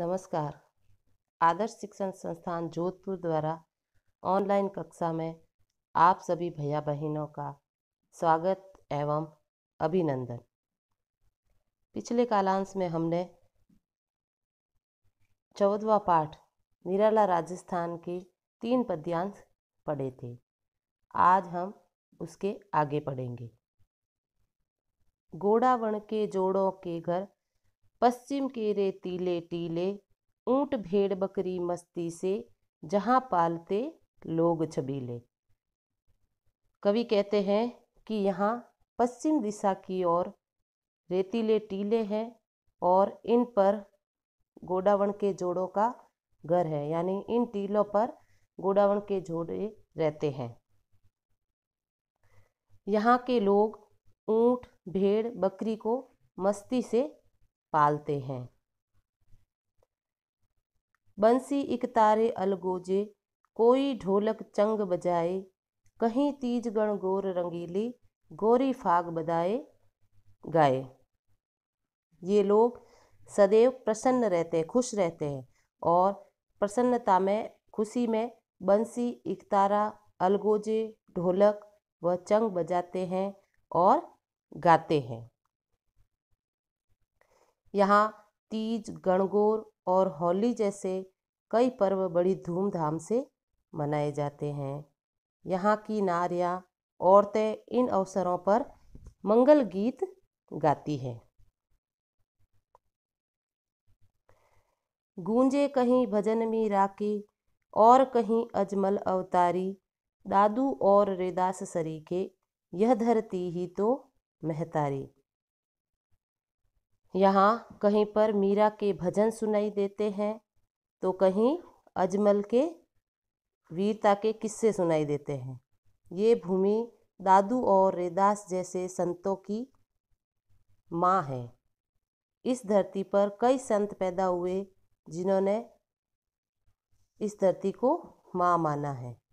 नमस्कार आदर्श शिक्षण संस्थान जोधपुर द्वारा ऑनलाइन कक्षा में आप सभी भैया बहनों का स्वागत एवं अभिनंदन पिछले कालांश में हमने चौदवा पाठ निराला राजस्थान के तीन पद्यांश पढ़े थे आज हम उसके आगे पढ़ेंगे गोड़ावण के जोड़ों के घर पश्चिम के रेतीले टीले ऊंट भेड़ बकरी मस्ती से जहाँ पालते लोग छबीले कवि कहते हैं कि यहाँ पश्चिम दिशा की ओर रेतीले टीले हैं और इन पर गोडावण के जोड़ों का घर है यानी इन टीलों पर गोडावण के जोड़े रहते हैं यहाँ के लोग ऊंट भेड़ बकरी को मस्ती से पालते हैं बंसी इकतारे अलगोजे कोई ढोलक चंग बजाए कहीं तीज गण गोर रंगीली गोरी फाग बदाए गाए ये लोग सदैव प्रसन्न रहते हैं खुश रहते हैं और प्रसन्नता में खुशी में बंसी इकतारा अलगोजे ढोलक व चंग बजाते हैं और गाते हैं यहाँ तीज गणगौर और होली जैसे कई पर्व बड़ी धूमधाम से मनाए जाते हैं यहाँ की नारियाँ औरतें इन अवसरों पर मंगल गीत गाती हैं गूंजे कहीं भजन मी राकी और कहीं अजमल अवतारी दादू और रेदास सरी के यह धरती ही तो महतारी यहाँ कहीं पर मीरा के भजन सुनाई देते हैं तो कहीं अजमल के वीरता के किस्से सुनाई देते हैं ये भूमि दादू और रेदास जैसे संतों की माँ है इस धरती पर कई संत पैदा हुए जिन्होंने इस धरती को माँ माना है